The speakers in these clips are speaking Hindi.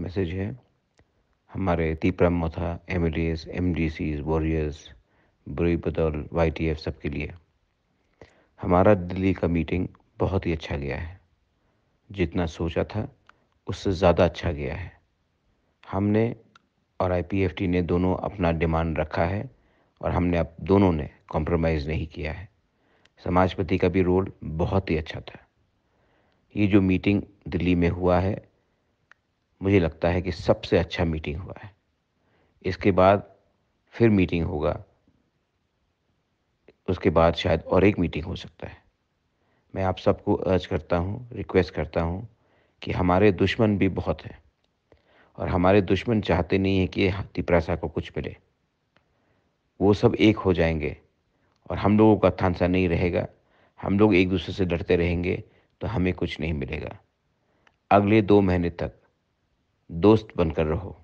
मैसेज है हमारे Tipra Motha M L S M D Cs warriors बुरी बदौल वाई टी एफ सबके लिए हमारा दिल्ली का मीटिंग बहुत ही अच्छा गया है जितना सोचा था उससे ज़्यादा अच्छा गया है हमने और आई पी एफ टी ने दोनों अपना डिमांड रखा है और हमने अब दोनों ने कॉम्प्रोमाइज़ नहीं किया है समाजपति का भी रोल बहुत ही अच्छा था ये जो मीटिंग दिल्ली में हुआ है मुझे लगता है कि सबसे अच्छा मीटिंग हुआ है इसके बाद फिर मीटिंग होगा उसके बाद शायद और एक मीटिंग हो सकता है मैं आप सबको अर्ज करता हूँ रिक्वेस्ट करता हूँ कि हमारे दुश्मन भी बहुत हैं और हमारे दुश्मन चाहते नहीं हैं कि तिपरासा को कुछ मिले वो सब एक हो जाएंगे और हम लोगों का थानसा नहीं रहेगा हम लोग एक दूसरे से डरते रहेंगे तो हमें कुछ नहीं मिलेगा अगले दो महीने तक दोस्त बनकर रहो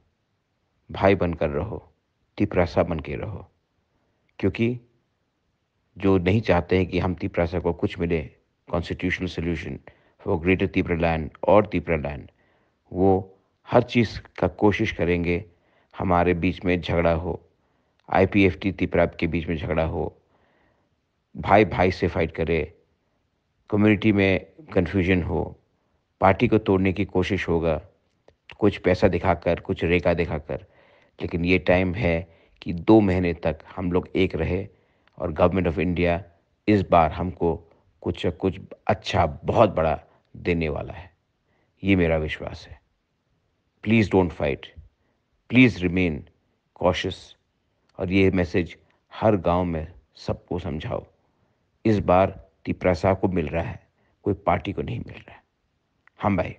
भाई बनकर रहो तिपरासा बन के रहो क्योंकि जो नहीं चाहते हैं कि हम तिपरासा को कुछ मिले constitutional solution for greater Tipra land और तिपरा लैंड वो हर चीज़ का कोशिश करेंगे हमारे बीच में झगड़ा हो I P F T Tipra के बीच में झगड़ा हो भाई भाई से फाइट करे कम्युनिटी में कन्फ्यूजन हो पार्टी को तोड़ने की कोशिश होगा कुछ पैसा दिखाकर कुछ रेखा दिखाकर लेकिन ये टाइम है कि दो महीने तक हम लोग एक रहे और गवर्नमेंट ऑफ इंडिया इस बार हमको कुछ कुछ अच्छा बहुत बड़ा देने वाला है ये मेरा विश्वास है please don't fight please remain cautious और ये मैसेज हर गांव में सबको समझाओ इस बार तिपरा साहब को मिल रहा है कोई पार्टी को नहीं मिल रहा है हम भाई